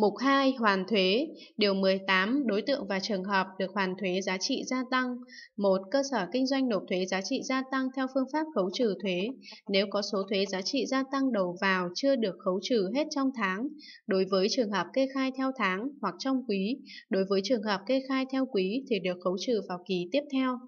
Mục 2 Hoàn thuế Điều 18 Đối tượng và trường hợp được hoàn thuế giá trị gia tăng 1. Cơ sở kinh doanh nộp thuế giá trị gia tăng theo phương pháp khấu trừ thuế nếu có số thuế giá trị gia tăng đầu vào chưa được khấu trừ hết trong tháng đối với trường hợp kê khai theo tháng hoặc trong quý đối với trường hợp kê khai theo quý thì được khấu trừ vào kỳ tiếp theo.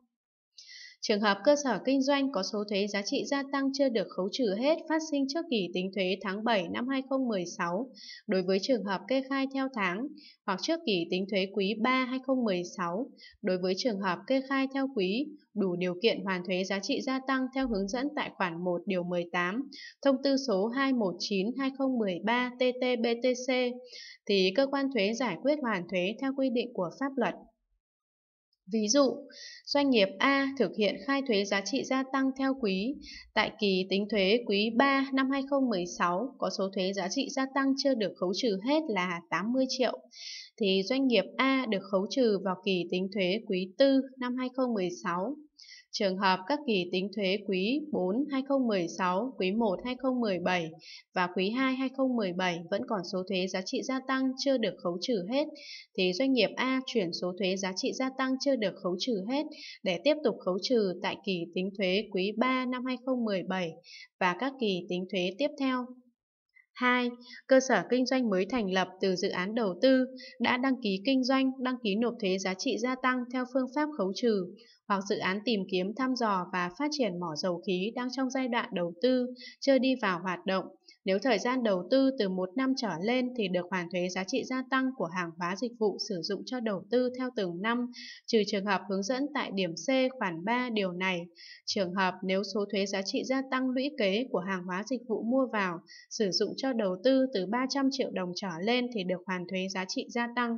Trường hợp cơ sở kinh doanh có số thuế giá trị gia tăng chưa được khấu trừ hết phát sinh trước kỳ tính thuế tháng 7 năm 2016 đối với trường hợp kê khai theo tháng hoặc trước kỳ tính thuế quý 3 2016 đối với trường hợp kê khai theo quý đủ điều kiện hoàn thuế giá trị gia tăng theo hướng dẫn tại khoản 1 điều 18 thông tư số 219/2013 TT-BTC thì cơ quan thuế giải quyết hoàn thuế theo quy định của pháp luật. Ví dụ, doanh nghiệp A thực hiện khai thuế giá trị gia tăng theo quý, tại kỳ tính thuế quý 3 năm 2016 có số thuế giá trị gia tăng chưa được khấu trừ hết là 80 triệu, thì doanh nghiệp A được khấu trừ vào kỳ tính thuế quý 4 năm 2016 trường hợp các kỳ tính thuế quý 4 2016, quý 1 2017 và quý 2 2017 vẫn còn số thuế giá trị gia tăng chưa được khấu trừ hết, thì doanh nghiệp A chuyển số thuế giá trị gia tăng chưa được khấu trừ hết để tiếp tục khấu trừ tại kỳ tính thuế quý 3 năm 2017 và các kỳ tính thuế tiếp theo 2. Cơ sở kinh doanh mới thành lập từ dự án đầu tư đã đăng ký kinh doanh, đăng ký nộp thuế giá trị gia tăng theo phương pháp khấu trừ hoặc dự án tìm kiếm thăm dò và phát triển mỏ dầu khí đang trong giai đoạn đầu tư chưa đi vào hoạt động nếu thời gian đầu tư từ 1 năm trở lên thì được hoàn thuế giá trị gia tăng của hàng hóa dịch vụ sử dụng cho đầu tư theo từng năm, trừ trường hợp hướng dẫn tại điểm C khoản 3 điều này. Trường hợp nếu số thuế giá trị gia tăng lũy kế của hàng hóa dịch vụ mua vào sử dụng cho đầu tư từ 300 triệu đồng trở lên thì được hoàn thuế giá trị gia tăng.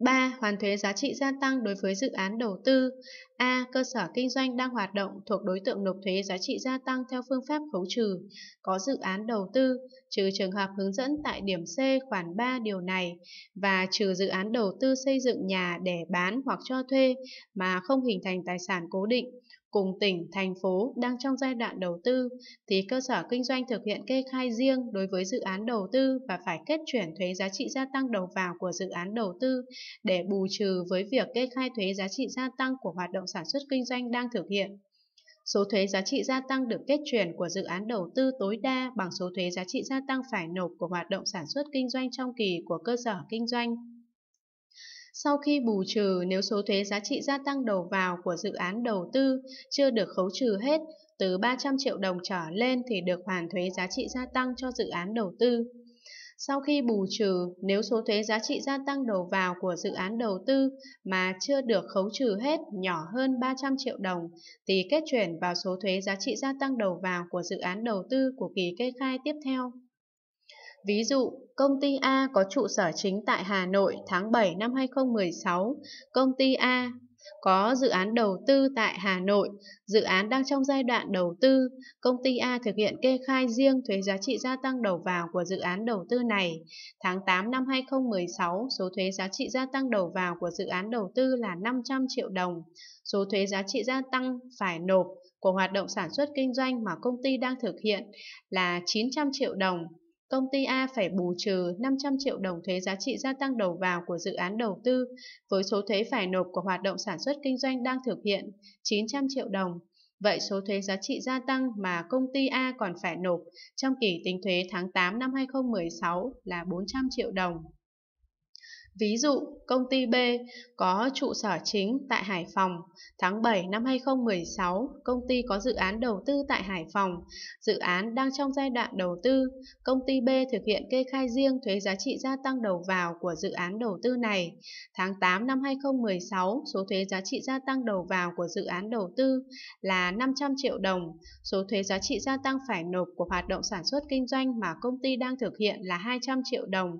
3. Hoàn thuế giá trị gia tăng đối với dự án đầu tư. A. Cơ sở kinh doanh đang hoạt động thuộc đối tượng nộp thuế giá trị gia tăng theo phương pháp khấu trừ, có dự án đầu tư, trừ trường hợp hướng dẫn tại điểm C khoản 3 điều này, và trừ dự án đầu tư xây dựng nhà để bán hoặc cho thuê mà không hình thành tài sản cố định, cùng tỉnh, thành phố đang trong giai đoạn đầu tư thì cơ sở kinh doanh thực hiện kê khai riêng đối với dự án đầu tư và phải kết chuyển thuế giá trị gia tăng đầu vào của dự án đầu tư để bù trừ với việc kê khai thuế giá trị gia tăng của hoạt động sản xuất kinh doanh đang thực hiện. Số thuế giá trị gia tăng được kết chuyển của dự án đầu tư tối đa bằng số thuế giá trị gia tăng phải nộp của hoạt động sản xuất kinh doanh trong kỳ của cơ sở kinh doanh sau khi bù trừ nếu số thuế giá trị gia tăng đầu vào của dự án đầu tư chưa được khấu trừ hết từ 300 triệu đồng trở lên thì được hoàn thuế giá trị gia tăng cho dự án đầu tư. Sau khi bù trừ, nếu số thuế giá trị gia tăng đầu vào của dự án đầu tư mà chưa được khấu trừ hết nhỏ hơn 300 triệu đồng thì kết chuyển vào số thuế giá trị gia tăng đầu vào của dự án đầu tư của kỳ kê khai tiếp theo. Ví dụ, công ty A có trụ sở chính tại Hà Nội tháng 7 năm 2016, công ty A có dự án đầu tư tại Hà Nội, dự án đang trong giai đoạn đầu tư, công ty A thực hiện kê khai riêng thuế giá trị gia tăng đầu vào của dự án đầu tư này. Tháng 8 năm 2016, số thuế giá trị gia tăng đầu vào của dự án đầu tư là 500 triệu đồng. Số thuế giá trị gia tăng phải nộp của hoạt động sản xuất kinh doanh mà công ty đang thực hiện là 900 triệu đồng công ty A phải bù trừ 500 triệu đồng thuế giá trị gia tăng đầu vào của dự án đầu tư với số thuế phải nộp của hoạt động sản xuất kinh doanh đang thực hiện 900 triệu đồng. Vậy số thuế giá trị gia tăng mà công ty A còn phải nộp trong kỳ tính thuế tháng 8 năm 2016 là 400 triệu đồng. Ví dụ, công ty B có trụ sở chính tại Hải Phòng. Tháng 7 năm 2016, công ty có dự án đầu tư tại Hải Phòng. Dự án đang trong giai đoạn đầu tư. Công ty B thực hiện kê khai riêng thuế giá trị gia tăng đầu vào của dự án đầu tư này. Tháng 8 năm 2016, số thuế giá trị gia tăng đầu vào của dự án đầu tư là 500 triệu đồng. Số thuế giá trị gia tăng phải nộp của hoạt động sản xuất kinh doanh mà công ty đang thực hiện là 200 triệu đồng.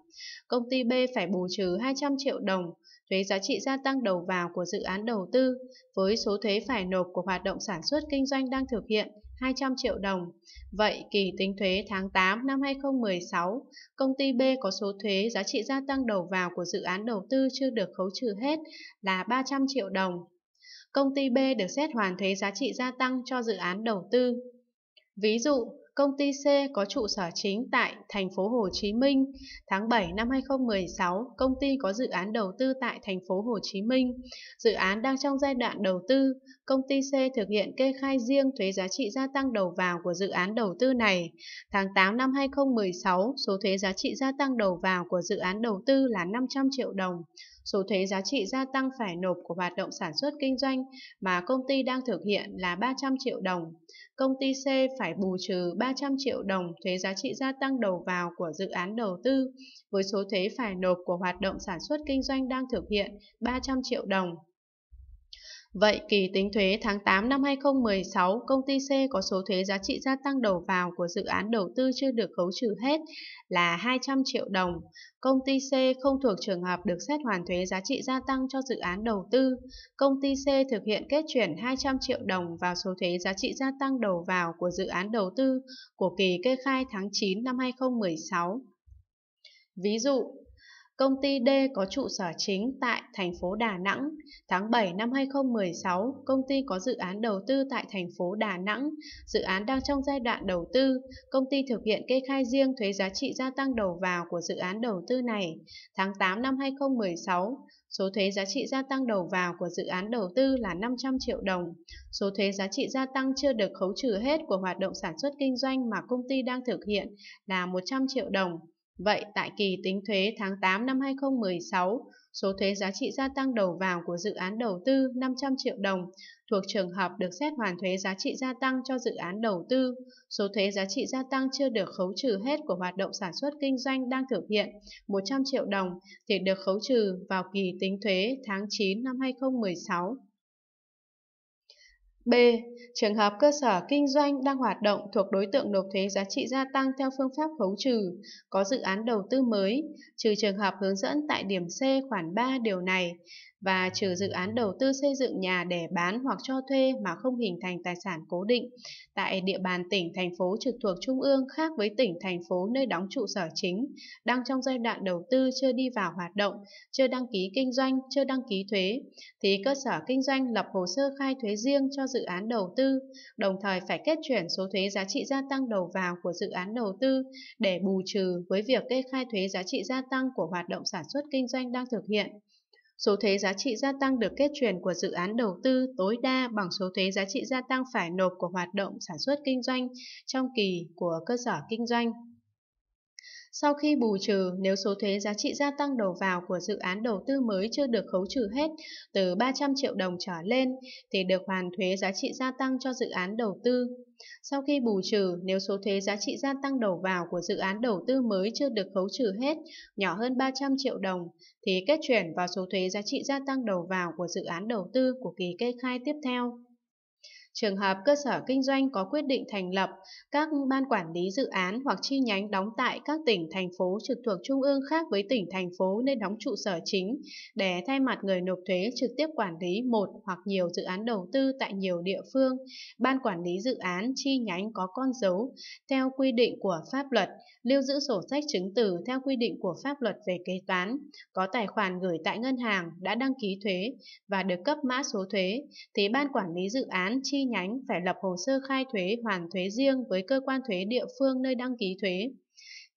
Công ty B phải bù trừ 200 triệu đồng thuế giá trị gia tăng đầu vào của dự án đầu tư với số thuế phải nộp của hoạt động sản xuất kinh doanh đang thực hiện 200 triệu đồng. Vậy kỳ tính thuế tháng 8 năm 2016, công ty B có số thuế giá trị gia tăng đầu vào của dự án đầu tư chưa được khấu trừ hết là 300 triệu đồng. Công ty B được xét hoàn thuế giá trị gia tăng cho dự án đầu tư. Ví dụ, công ty C có trụ sở chính tại thành phố Hồ Chí Minh. Tháng 7 năm 2016, công ty có dự án đầu tư tại thành phố Hồ Chí Minh. Dự án đang trong giai đoạn đầu tư, công ty C thực hiện kê khai riêng thuế giá trị gia tăng đầu vào của dự án đầu tư này. Tháng 8 năm 2016, số thuế giá trị gia tăng đầu vào của dự án đầu tư là 500 triệu đồng số thuế giá trị gia tăng phải nộp của hoạt động sản xuất kinh doanh mà công ty đang thực hiện là 300 triệu đồng. Công ty C phải bù trừ 300 triệu đồng thuế giá trị gia tăng đầu vào của dự án đầu tư với số thuế phải nộp của hoạt động sản xuất kinh doanh đang thực hiện 300 triệu đồng. Vậy kỳ tính thuế tháng 8 năm 2016, công ty C có số thuế giá trị gia tăng đầu vào của dự án đầu tư chưa được khấu trừ hết là 200 triệu đồng. Công ty C không thuộc trường hợp được xét hoàn thuế giá trị gia tăng cho dự án đầu tư. Công ty C thực hiện kết chuyển 200 triệu đồng vào số thuế giá trị gia tăng đầu vào của dự án đầu tư của kỳ kê khai tháng 9 năm 2016. Ví dụ, Công ty D có trụ sở chính tại thành phố Đà Nẵng. Tháng 7 năm 2016, công ty có dự án đầu tư tại thành phố Đà Nẵng. Dự án đang trong giai đoạn đầu tư. Công ty thực hiện kê khai riêng thuế giá trị gia tăng đầu vào của dự án đầu tư này. Tháng 8 năm 2016, Số thuế giá trị gia tăng đầu vào của dự án đầu tư là 500 triệu đồng. Số thuế giá trị gia tăng chưa được khấu trừ hết của hoạt động sản xuất kinh doanh mà công ty đang thực hiện là 100 triệu đồng. Vậy, tại kỳ tính thuế tháng 8 năm 2016, số thuế giá trị gia tăng đầu vào của dự án đầu tư 500 triệu đồng thuộc trường hợp được xét hoàn thuế giá trị gia tăng cho dự án đầu tư, số thuế giá trị gia tăng chưa được khấu trừ hết của hoạt động sản xuất kinh doanh đang thực hiện 100 triệu đồng thì được khấu trừ vào kỳ tính thuế tháng 9 năm 2016. B. Trường hợp cơ sở kinh doanh đang hoạt động thuộc đối tượng nộp thuế giá trị gia tăng theo phương pháp khấu trừ, có dự án đầu tư mới, trừ trường hợp hướng dẫn tại điểm C khoản 3 điều này, và trừ dự án đầu tư xây dựng nhà để bán hoặc cho thuê mà không hình thành tài sản cố định tại địa bàn tỉnh, thành phố trực thuộc trung ương khác với tỉnh, thành phố nơi đóng trụ sở chính, đang trong giai đoạn đầu tư chưa đi vào hoạt động, chưa đăng ký kinh doanh, chưa đăng ký thuế, thì cơ sở kinh doanh lập hồ sơ khai thuế riêng cho dự án đầu tư, đồng thời phải kết chuyển số thuế giá trị gia tăng đầu vào của dự án đầu tư để bù trừ với việc kê khai thuế giá trị gia tăng của hoạt động sản xuất kinh doanh đang thực hiện. Số thuế giá trị gia tăng được kết chuyển của dự án đầu tư tối đa bằng số thuế giá trị gia tăng phải nộp của hoạt động sản xuất kinh doanh trong kỳ của cơ sở kinh doanh. Sau khi bù trừ, nếu số thuế giá trị gia tăng đầu vào của dự án đầu tư mới chưa được khấu trừ hết từ 300 triệu đồng trở lên thì được hoàn thuế giá trị gia tăng cho dự án đầu tư. Sau khi bù trừ, nếu số thuế giá trị gia tăng đầu vào của dự án đầu tư mới chưa được khấu trừ hết nhỏ hơn 300 triệu đồng thì kết chuyển vào số thuế giá trị gia tăng đầu vào của dự án đầu tư của kỳ kê khai tiếp theo trường hợp cơ sở kinh doanh có quyết định thành lập các ban quản lý dự án hoặc chi nhánh đóng tại các tỉnh, thành phố trực thuộc trung ương khác với tỉnh, thành phố nên đóng trụ sở chính để thay mặt người nộp thuế trực tiếp quản lý một hoặc nhiều dự án đầu tư tại nhiều địa phương. Ban quản lý dự án chi nhánh có con dấu theo quy định của pháp luật, lưu giữ sổ sách chứng từ theo quy định của pháp luật về kế toán, có tài khoản gửi tại ngân hàng đã đăng ký thuế và được cấp mã số thuế thì ban quản lý dự án chi nhánh phải lập hồ sơ khai thuế hoàn thuế riêng với cơ quan thuế địa phương nơi đăng ký thuế.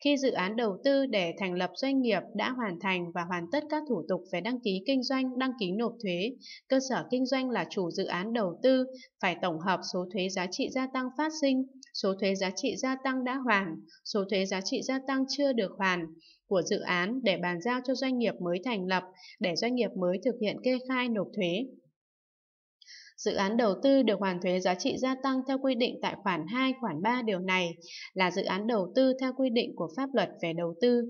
Khi dự án đầu tư để thành lập doanh nghiệp đã hoàn thành và hoàn tất các thủ tục về đăng ký kinh doanh, đăng ký nộp thuế, cơ sở kinh doanh là chủ dự án đầu tư phải tổng hợp số thuế giá trị gia tăng phát sinh, số thuế giá trị gia tăng đã hoàn, số thuế giá trị gia tăng chưa được hoàn của dự án để bàn giao cho doanh nghiệp mới thành lập để doanh nghiệp mới thực hiện kê khai nộp thuế dự án đầu tư được hoàn thuế giá trị gia tăng theo quy định tại khoản 2, khoản 3 điều này là dự án đầu tư theo quy định của pháp luật về đầu tư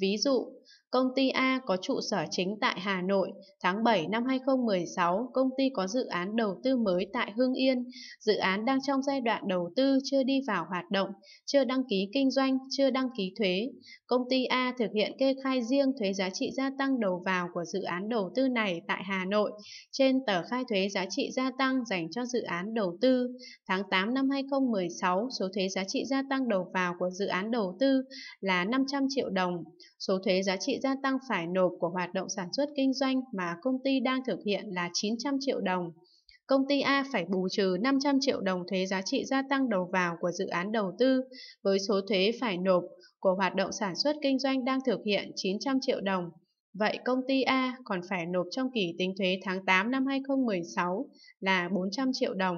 Ví dụ, công ty A có trụ sở chính tại Hà Nội, tháng 7 năm 2016, công ty có dự án đầu tư mới tại Hưng Yên, dự án đang trong giai đoạn đầu tư chưa đi vào hoạt động, chưa đăng ký kinh doanh, chưa đăng ký thuế. Công ty A thực hiện kê khai riêng thuế giá trị gia tăng đầu vào của dự án đầu tư này tại Hà Nội trên tờ khai thuế giá trị gia tăng dành cho dự án đầu tư. Tháng 8 năm 2016, số thuế giá trị gia tăng đầu vào của dự án đầu tư là 500 triệu đồng đồng. Số thuế giá trị gia tăng phải nộp của hoạt động sản xuất kinh doanh mà công ty đang thực hiện là 900 triệu đồng. Công ty A phải bù trừ 500 triệu đồng thuế giá trị gia tăng đầu vào của dự án đầu tư với số thuế phải nộp của hoạt động sản xuất kinh doanh đang thực hiện 900 triệu đồng. Vậy công ty A còn phải nộp trong kỳ tính thuế tháng 8 năm 2016 là 400 triệu đồng.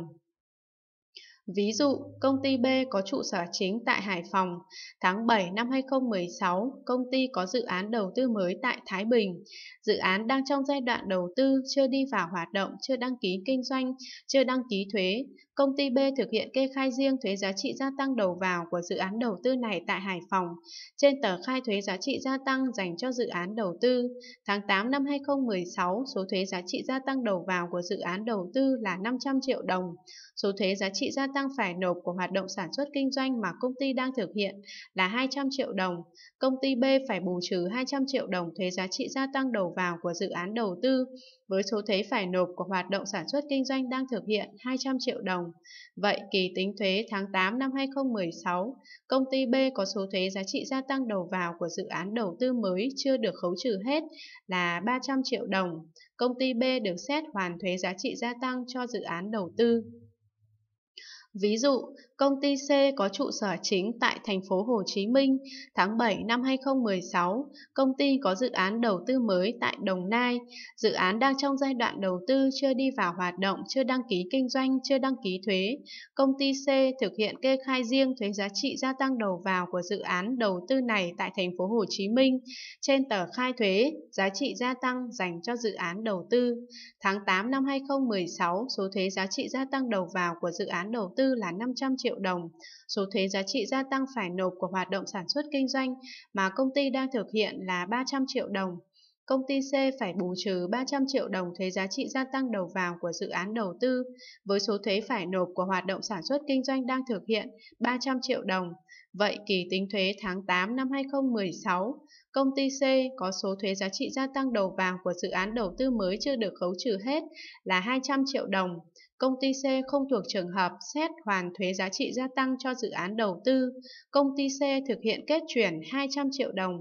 Ví dụ, công ty B có trụ sở chính tại Hải Phòng. Tháng 7 năm 2016, công ty có dự án đầu tư mới tại Thái Bình. Dự án đang trong giai đoạn đầu tư, chưa đi vào hoạt động, chưa đăng ký kinh doanh, chưa đăng ký thuế. Công ty B thực hiện kê khai riêng thuế giá trị gia tăng đầu vào của dự án đầu tư này tại Hải Phòng. Trên tờ khai thuế giá trị gia tăng dành cho dự án đầu tư, tháng 8 năm 2016, số thuế giá trị gia tăng đầu vào của dự án đầu tư là 500 triệu đồng số thuế giá trị gia tăng phải nộp của hoạt động sản xuất kinh doanh mà công ty đang thực hiện là 200 triệu đồng. Công ty B phải bù trừ 200 triệu đồng thuế giá trị gia tăng đầu vào của dự án đầu tư với số thuế phải nộp của hoạt động sản xuất kinh doanh đang thực hiện 200 triệu đồng. Vậy kỳ tính thuế tháng 8 năm 2016, công ty B có số thuế giá trị gia tăng đầu vào của dự án đầu tư mới chưa được khấu trừ hết là 300 triệu đồng. Công ty B được xét hoàn thuế giá trị gia tăng cho dự án đầu tư. Ví dụ, công ty C có trụ sở chính tại thành phố Hồ Chí Minh, tháng 7 năm 2016, công ty có dự án đầu tư mới tại Đồng Nai, dự án đang trong giai đoạn đầu tư chưa đi vào hoạt động, chưa đăng ký kinh doanh, chưa đăng ký thuế. Công ty C thực hiện kê khai riêng thuế giá trị gia tăng đầu vào của dự án đầu tư này tại thành phố Hồ Chí Minh trên tờ khai thuế giá trị gia tăng dành cho dự án đầu tư. Tháng 8 năm 2016, số thuế giá trị gia tăng đầu vào của dự án đầu tư 4 là 500 triệu đồng. Số thuế giá trị gia tăng phải nộp của hoạt động sản xuất kinh doanh mà công ty đang thực hiện là 300 triệu đồng. Công ty C phải bù trừ 300 triệu đồng thuế giá trị gia tăng đầu vào của dự án đầu tư với số thuế phải nộp của hoạt động sản xuất kinh doanh đang thực hiện 300 triệu đồng. Vậy kỳ tính thuế tháng 8 năm 2016, công ty C có số thuế giá trị gia tăng đầu vào của dự án đầu tư mới chưa được khấu trừ hết là 200 triệu đồng công ty C không thuộc trường hợp xét hoàn thuế giá trị gia tăng cho dự án đầu tư, công ty C thực hiện kết chuyển 200 triệu đồng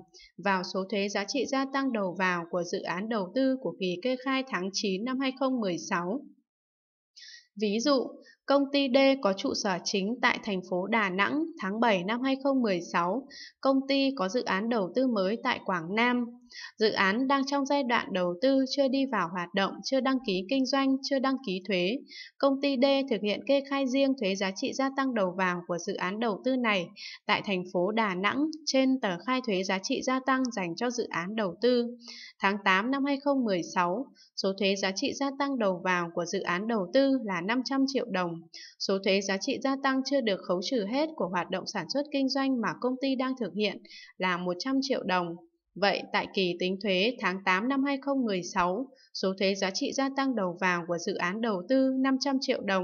vào số thuế giá trị gia tăng đầu vào của dự án đầu tư của kỳ kê khai tháng 9 năm 2016. Ví dụ, công ty D có trụ sở chính tại thành phố Đà Nẵng tháng 7 năm 2016, công ty có dự án đầu tư mới tại Quảng Nam Dự án đang trong giai đoạn đầu tư chưa đi vào hoạt động, chưa đăng ký kinh doanh, chưa đăng ký thuế. Công ty D thực hiện kê khai riêng thuế giá trị gia tăng đầu vào của dự án đầu tư này tại thành phố Đà Nẵng trên tờ khai thuế giá trị gia tăng dành cho dự án đầu tư. Tháng 8 năm 2016, số thuế giá trị gia tăng đầu vào của dự án đầu tư là 500 triệu đồng. Số thuế giá trị gia tăng chưa được khấu trừ hết của hoạt động sản xuất kinh doanh mà công ty đang thực hiện là 100 triệu đồng. Vậy tại kỳ tính thuế tháng 8 năm 2016, số thuế giá trị gia tăng đầu vào của dự án đầu tư 500 triệu đồng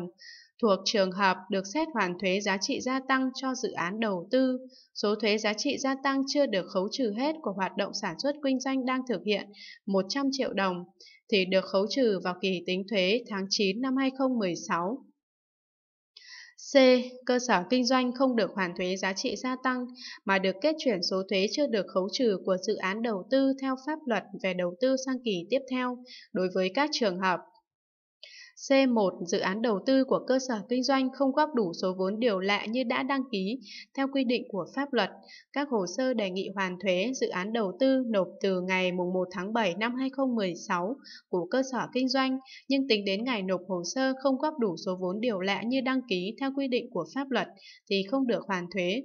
thuộc trường hợp được xét hoàn thuế giá trị gia tăng cho dự án đầu tư, số thuế giá trị gia tăng chưa được khấu trừ hết của hoạt động sản xuất kinh doanh đang thực hiện 100 triệu đồng thì được khấu trừ vào kỳ tính thuế tháng 9 năm 2016. C. Cơ sở kinh doanh không được hoàn thuế giá trị gia tăng mà được kết chuyển số thuế chưa được khấu trừ của dự án đầu tư theo pháp luật về đầu tư sang kỳ tiếp theo đối với các trường hợp C1. Dự án đầu tư của cơ sở kinh doanh không góp đủ số vốn điều lệ như đã đăng ký theo quy định của pháp luật. Các hồ sơ đề nghị hoàn thuế dự án đầu tư nộp từ ngày 1 tháng 7 năm 2016 của cơ sở kinh doanh, nhưng tính đến ngày nộp hồ sơ không góp đủ số vốn điều lệ như đăng ký theo quy định của pháp luật thì không được hoàn thuế.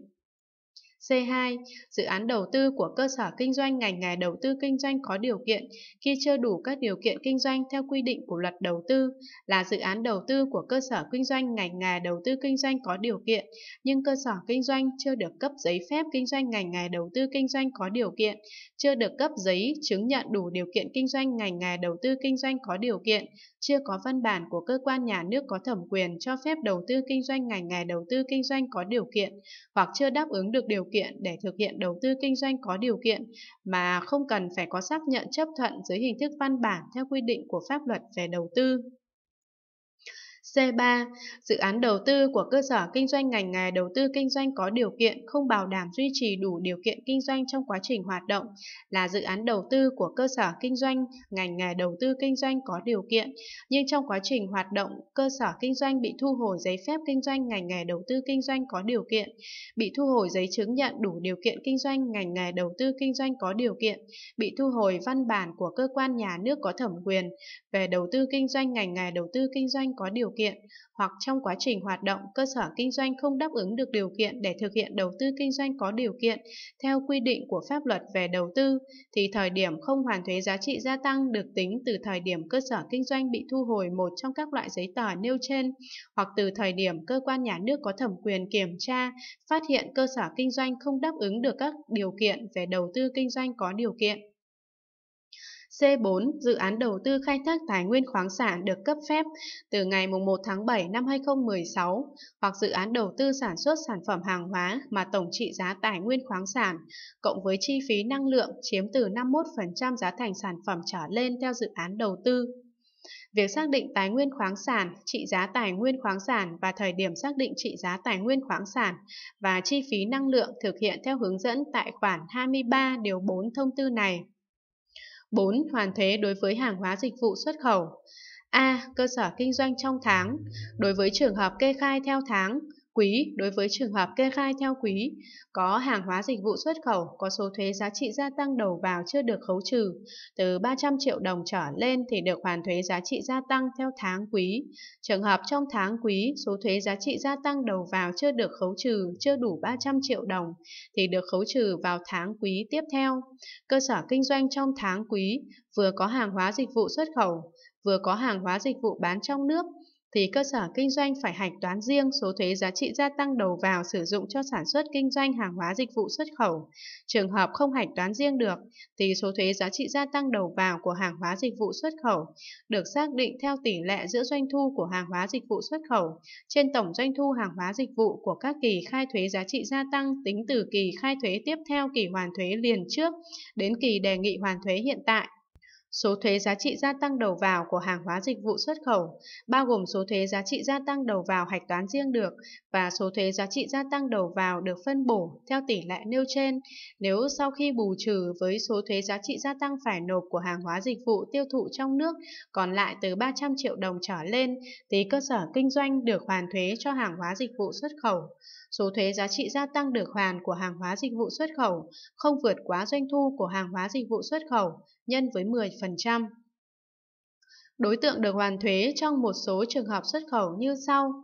C2. Dự án đầu tư của cơ sở kinh doanh ngành nghề đầu tư kinh doanh có điều kiện khi chưa đủ các điều kiện kinh doanh theo quy định của luật đầu tư là dự án đầu tư của cơ sở kinh doanh ngành nghề đầu tư kinh doanh có điều kiện nhưng cơ sở kinh doanh chưa được cấp giấy phép kinh doanh ngành nghề đầu tư kinh doanh có điều kiện, chưa được cấp giấy chứng nhận đủ điều kiện kinh doanh ngành nghề đầu tư kinh doanh có điều kiện, chưa có văn bản của cơ quan nhà nước có thẩm quyền cho phép đầu tư kinh doanh ngành nghề đầu tư kinh doanh có điều kiện hoặc chưa đáp ứng được điều kiện để thực hiện đầu tư kinh doanh có điều kiện mà không cần phải có xác nhận chấp thuận dưới hình thức văn bản theo quy định của pháp luật về đầu tư C3. Dự án đầu tư của cơ sở kinh doanh ngành nghề đầu tư kinh doanh có điều kiện không bảo đảm duy trì đủ điều kiện kinh doanh trong quá trình hoạt động là dự án đầu tư của cơ sở kinh doanh ngành nghề đầu tư kinh doanh có điều kiện nhưng trong quá trình hoạt động cơ sở kinh doanh bị thu hồi giấy phép kinh doanh ngành nghề đầu tư kinh doanh có điều kiện, bị thu hồi giấy chứng nhận đủ điều kiện kinh doanh ngành nghề đầu tư kinh doanh có điều kiện, bị thu hồi văn bản của cơ quan nhà nước có thẩm quyền về đầu tư kinh doanh ngành nghề đầu tư kinh doanh có điều kiện kiện hoặc trong quá trình hoạt động cơ sở kinh doanh không đáp ứng được điều kiện để thực hiện đầu tư kinh doanh có điều kiện theo quy định của pháp luật về đầu tư thì thời điểm không hoàn thuế giá trị gia tăng được tính từ thời điểm cơ sở kinh doanh bị thu hồi một trong các loại giấy tờ nêu trên hoặc từ thời điểm cơ quan nhà nước có thẩm quyền kiểm tra phát hiện cơ sở kinh doanh không đáp ứng được các điều kiện về đầu tư kinh doanh có điều kiện C4. Dự án đầu tư khai thác tài nguyên khoáng sản được cấp phép từ ngày 1 tháng 7 năm 2016 hoặc dự án đầu tư sản xuất sản phẩm hàng hóa mà tổng trị giá tài nguyên khoáng sản cộng với chi phí năng lượng chiếm từ 51% giá thành sản phẩm trở lên theo dự án đầu tư. Việc xác định tài nguyên khoáng sản, trị giá tài nguyên khoáng sản và thời điểm xác định trị giá tài nguyên khoáng sản và chi phí năng lượng thực hiện theo hướng dẫn tại khoản 23 điều 4 thông tư này. 4. Hoàn thuế đối với hàng hóa dịch vụ xuất khẩu. A. Cơ sở kinh doanh trong tháng. Đối với trường hợp kê khai theo tháng, Quý đối với trường hợp kê khai theo quý, có hàng hóa dịch vụ xuất khẩu có số thuế giá trị gia tăng đầu vào chưa được khấu trừ, từ 300 triệu đồng trở lên thì được hoàn thuế giá trị gia tăng theo tháng quý. Trường hợp trong tháng quý, số thuế giá trị gia tăng đầu vào chưa được khấu trừ chưa đủ 300 triệu đồng thì được khấu trừ vào tháng quý tiếp theo. Cơ sở kinh doanh trong tháng quý vừa có hàng hóa dịch vụ xuất khẩu, vừa có hàng hóa dịch vụ bán trong nước thì cơ sở kinh doanh phải hạch toán riêng số thuế giá trị gia tăng đầu vào sử dụng cho sản xuất kinh doanh hàng hóa dịch vụ xuất khẩu. Trường hợp không hạch toán riêng được thì số thuế giá trị gia tăng đầu vào của hàng hóa dịch vụ xuất khẩu được xác định theo tỷ lệ giữa doanh thu của hàng hóa dịch vụ xuất khẩu trên tổng doanh thu hàng hóa dịch vụ của các kỳ khai thuế giá trị gia tăng tính từ kỳ khai thuế tiếp theo kỳ hoàn thuế liền trước đến kỳ đề nghị hoàn thuế hiện tại Số thuế giá trị gia tăng đầu vào của hàng hóa dịch vụ xuất khẩu, bao gồm số thuế giá trị gia tăng đầu vào hạch toán riêng được và số thuế giá trị gia tăng đầu vào được phân bổ theo tỷ lệ nêu trên, nếu sau khi bù trừ với số thuế giá trị gia tăng phải nộp của hàng hóa dịch vụ tiêu thụ trong nước còn lại từ 300 triệu đồng trở lên, thì cơ sở kinh doanh được hoàn thuế cho hàng hóa dịch vụ xuất khẩu số thuế giá trị gia tăng được hoàn của hàng hóa dịch vụ xuất khẩu không vượt quá doanh thu của hàng hóa dịch vụ xuất khẩu nhân với 10%. Đối tượng được hoàn thuế trong một số trường hợp xuất khẩu như sau.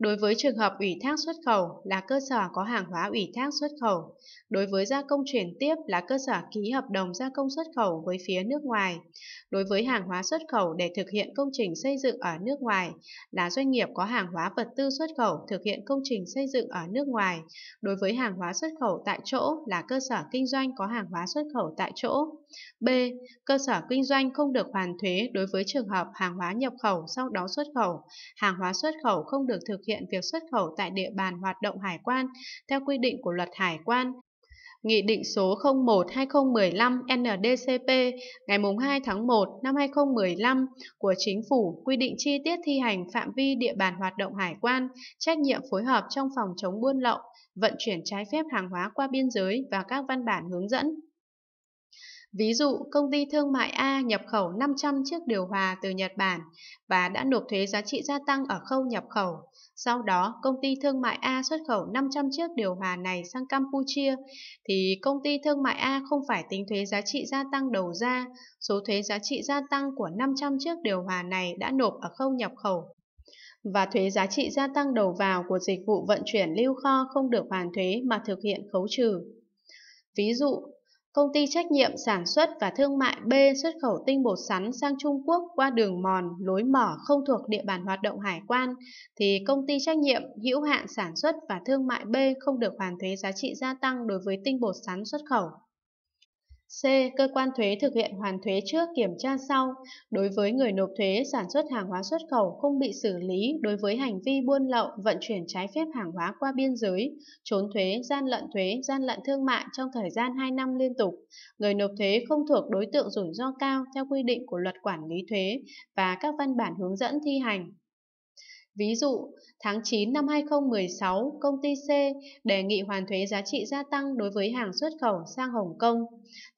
Đối với trường hợp ủy thác xuất khẩu là cơ sở có hàng hóa ủy thác xuất khẩu, đối với gia công chuyển tiếp là cơ sở ký hợp đồng gia công xuất khẩu với phía nước ngoài, đối với hàng hóa xuất khẩu để thực hiện công trình xây dựng ở nước ngoài là doanh nghiệp có hàng hóa vật tư xuất khẩu thực hiện công trình xây dựng ở nước ngoài, đối với hàng hóa xuất khẩu tại chỗ là cơ sở kinh doanh có hàng hóa xuất khẩu tại chỗ. B. Cơ sở kinh doanh không được hoàn thuế đối với trường hợp hàng hóa nhập khẩu sau đó xuất khẩu. Hàng hóa xuất khẩu không được thực hiện việc xuất khẩu tại địa bàn hoạt động hải quan theo quy định của luật hải quan. Nghị định số 01-2015 NDCP ngày 2 tháng 1 năm 2015 của Chính phủ quy định chi tiết thi hành phạm vi địa bàn hoạt động hải quan, trách nhiệm phối hợp trong phòng chống buôn lậu, vận chuyển trái phép hàng hóa qua biên giới và các văn bản hướng dẫn. Ví dụ, công ty thương mại A nhập khẩu 500 chiếc điều hòa từ Nhật Bản và đã nộp thuế giá trị gia tăng ở khâu nhập khẩu. Sau đó, công ty thương mại A xuất khẩu 500 chiếc điều hòa này sang Campuchia, thì công ty thương mại A không phải tính thuế giá trị gia tăng đầu ra, số thuế giá trị gia tăng của 500 chiếc điều hòa này đã nộp ở khâu nhập khẩu và thuế giá trị gia tăng đầu vào của dịch vụ vận chuyển lưu kho không được hoàn thuế mà thực hiện khấu trừ. Ví dụ, Công ty trách nhiệm sản xuất và thương mại B xuất khẩu tinh bột sắn sang Trung Quốc qua đường mòn, lối mở không thuộc địa bàn hoạt động hải quan, thì công ty trách nhiệm hữu hạn sản xuất và thương mại B không được hoàn thuế giá trị gia tăng đối với tinh bột sắn xuất khẩu. C. Cơ quan thuế thực hiện hoàn thuế trước kiểm tra sau. Đối với người nộp thuế sản xuất hàng hóa xuất khẩu không bị xử lý đối với hành vi buôn lậu, vận chuyển trái phép hàng hóa qua biên giới, trốn thuế, gian lận thuế, gian lận thương mại trong thời gian 2 năm liên tục. Người nộp thuế không thuộc đối tượng rủi ro cao theo quy định của luật quản lý thuế và các văn bản hướng dẫn thi hành. Ví dụ, tháng 9 năm 2016, công ty C đề nghị hoàn thuế giá trị gia tăng đối với hàng xuất khẩu sang Hồng Kông.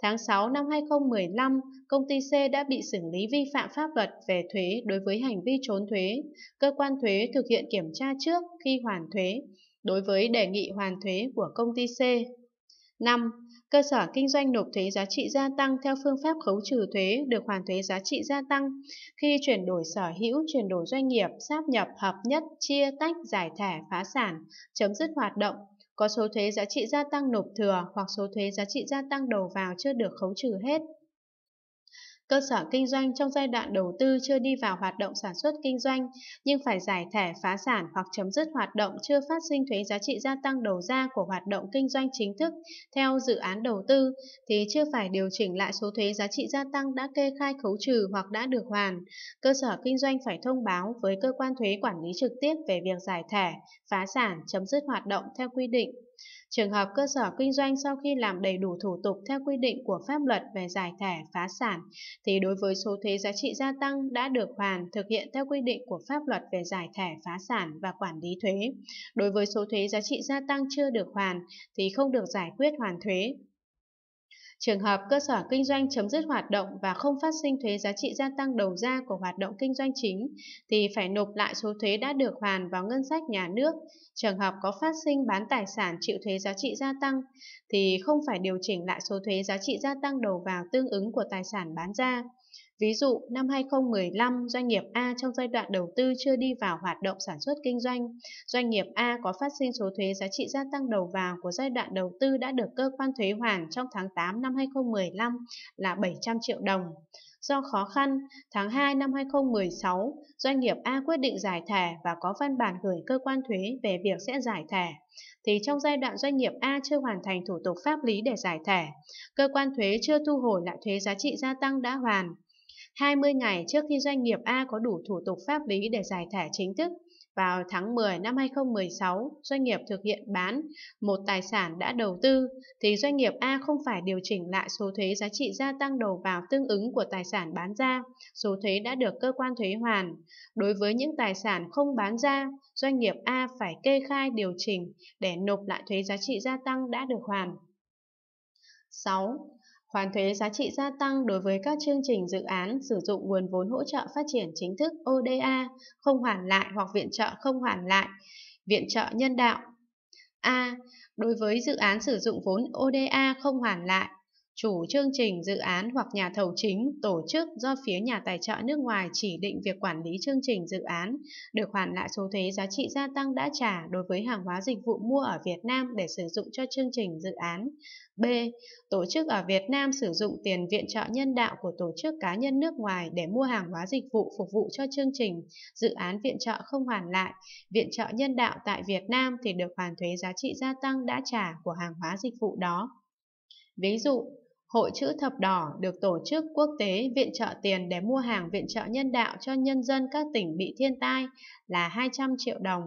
Tháng 6 năm 2015, công ty C đã bị xử lý vi phạm pháp luật về thuế đối với hành vi trốn thuế. Cơ quan thuế thực hiện kiểm tra trước khi hoàn thuế đối với đề nghị hoàn thuế của công ty C. 5. Cơ sở kinh doanh nộp thuế giá trị gia tăng theo phương pháp khấu trừ thuế được hoàn thuế giá trị gia tăng khi chuyển đổi sở hữu, chuyển đổi doanh nghiệp, sáp nhập, hợp nhất, chia tách, giải thể, phá sản, chấm dứt hoạt động, có số thuế giá trị gia tăng nộp thừa hoặc số thuế giá trị gia tăng đầu vào chưa được khấu trừ hết. Cơ sở kinh doanh trong giai đoạn đầu tư chưa đi vào hoạt động sản xuất kinh doanh nhưng phải giải thể, phá sản hoặc chấm dứt hoạt động chưa phát sinh thuế giá trị gia tăng đầu ra của hoạt động kinh doanh chính thức theo dự án đầu tư thì chưa phải điều chỉnh lại số thuế giá trị gia tăng đã kê khai khấu trừ hoặc đã được hoàn. Cơ sở kinh doanh phải thông báo với cơ quan thuế quản lý trực tiếp về việc giải thể, phá sản, chấm dứt hoạt động theo quy định. Trường hợp cơ sở kinh doanh sau khi làm đầy đủ thủ tục theo quy định của pháp luật về giải thể phá sản, thì đối với số thuế giá trị gia tăng đã được hoàn thực hiện theo quy định của pháp luật về giải thể phá sản và quản lý thuế. Đối với số thuế giá trị gia tăng chưa được hoàn thì không được giải quyết hoàn thuế Trường hợp cơ sở kinh doanh chấm dứt hoạt động và không phát sinh thuế giá trị gia tăng đầu ra của hoạt động kinh doanh chính thì phải nộp lại số thuế đã được hoàn vào ngân sách nhà nước. Trường hợp có phát sinh bán tài sản chịu thuế giá trị gia tăng thì không phải điều chỉnh lại số thuế giá trị gia tăng đầu vào tương ứng của tài sản bán ra. Ví dụ, năm 2015, doanh nghiệp A trong giai đoạn đầu tư chưa đi vào hoạt động sản xuất kinh doanh. Doanh nghiệp A có phát sinh số thuế giá trị gia tăng đầu vào của giai đoạn đầu tư đã được cơ quan thuế hoàn trong tháng 8 năm 2015 là 700 triệu đồng. Do khó khăn, tháng 2 năm 2016, doanh nghiệp A quyết định giải thể và có văn bản gửi cơ quan thuế về việc sẽ giải thể. Thì trong giai đoạn doanh nghiệp A chưa hoàn thành thủ tục pháp lý để giải thể, cơ quan thuế chưa thu hồi lại thuế giá trị gia tăng đã hoàn 20 ngày trước khi doanh nghiệp A có đủ thủ tục pháp lý để giải thể chính thức. Vào tháng 10 năm 2016, doanh nghiệp thực hiện bán một tài sản đã đầu tư, thì doanh nghiệp A không phải điều chỉnh lại số thuế giá trị gia tăng đầu vào tương ứng của tài sản bán ra, số thuế đã được cơ quan thuế hoàn. Đối với những tài sản không bán ra, doanh nghiệp A phải kê khai điều chỉnh để nộp lại thuế giá trị gia tăng đã được hoàn. 6 hoàn thuế giá trị gia tăng đối với các chương trình dự án sử dụng nguồn vốn hỗ trợ phát triển chính thức ODA không hoàn lại hoặc viện trợ không hoàn lại, viện trợ nhân đạo. A. Đối với dự án sử dụng vốn ODA không hoàn lại, chủ chương trình dự án hoặc nhà thầu chính tổ chức do phía nhà tài trợ nước ngoài chỉ định việc quản lý chương trình dự án được hoàn lại số thuế giá trị gia tăng đã trả đối với hàng hóa dịch vụ mua ở Việt Nam để sử dụng cho chương trình dự án. B. Tổ chức ở Việt Nam sử dụng tiền viện trợ nhân đạo của tổ chức cá nhân nước ngoài để mua hàng hóa dịch vụ phục vụ cho chương trình dự án viện trợ không hoàn lại, viện trợ nhân đạo tại Việt Nam thì được hoàn thuế giá trị gia tăng đã trả của hàng hóa dịch vụ đó. Ví dụ, Hội chữ thập đỏ được tổ chức quốc tế viện trợ tiền để mua hàng viện trợ nhân đạo cho nhân dân các tỉnh bị thiên tai là 200 triệu đồng.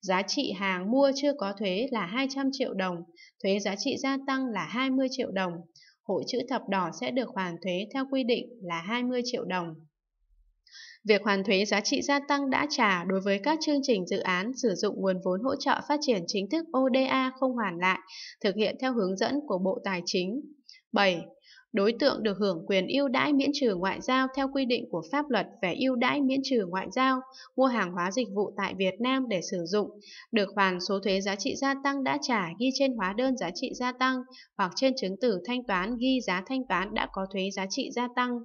Giá trị hàng mua chưa có thuế là 200 triệu đồng, thuế giá trị gia tăng là 20 triệu đồng. Hội chữ thập đỏ sẽ được hoàn thuế theo quy định là 20 triệu đồng việc hoàn thuế giá trị gia tăng đã trả đối với các chương trình dự án sử dụng nguồn vốn hỗ trợ phát triển chính thức ODA không hoàn lại, thực hiện theo hướng dẫn của Bộ Tài chính. 7. Đối tượng được hưởng quyền ưu đãi miễn trừ ngoại giao theo quy định của pháp luật về ưu đãi miễn trừ ngoại giao, mua hàng hóa dịch vụ tại Việt Nam để sử dụng, được hoàn số thuế giá trị gia tăng đã trả ghi trên hóa đơn giá trị gia tăng hoặc trên chứng từ thanh toán ghi giá thanh toán đã có thuế giá trị gia tăng.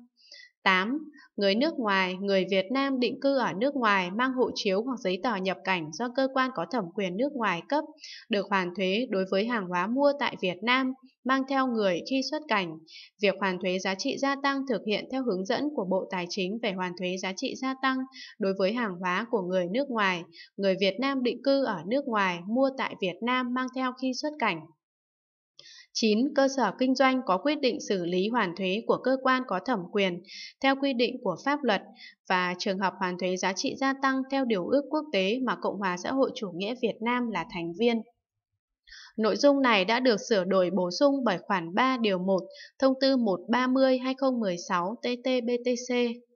8. Người nước ngoài, người Việt Nam định cư ở nước ngoài mang hộ chiếu hoặc giấy tờ nhập cảnh do cơ quan có thẩm quyền nước ngoài cấp, được hoàn thuế đối với hàng hóa mua tại Việt Nam, mang theo người khi xuất cảnh. Việc hoàn thuế giá trị gia tăng thực hiện theo hướng dẫn của Bộ Tài chính về hoàn thuế giá trị gia tăng đối với hàng hóa của người nước ngoài, người Việt Nam định cư ở nước ngoài mua tại Việt Nam mang theo khi xuất cảnh. 9. Cơ sở kinh doanh có quyết định xử lý hoàn thuế của cơ quan có thẩm quyền theo quy định của pháp luật và trường hợp hoàn thuế giá trị gia tăng theo điều ước quốc tế mà Cộng hòa xã hội chủ nghĩa Việt Nam là thành viên. Nội dung này đã được sửa đổi bổ sung bởi khoản 3 điều 1 Thông tư 130-2016 TT-BTC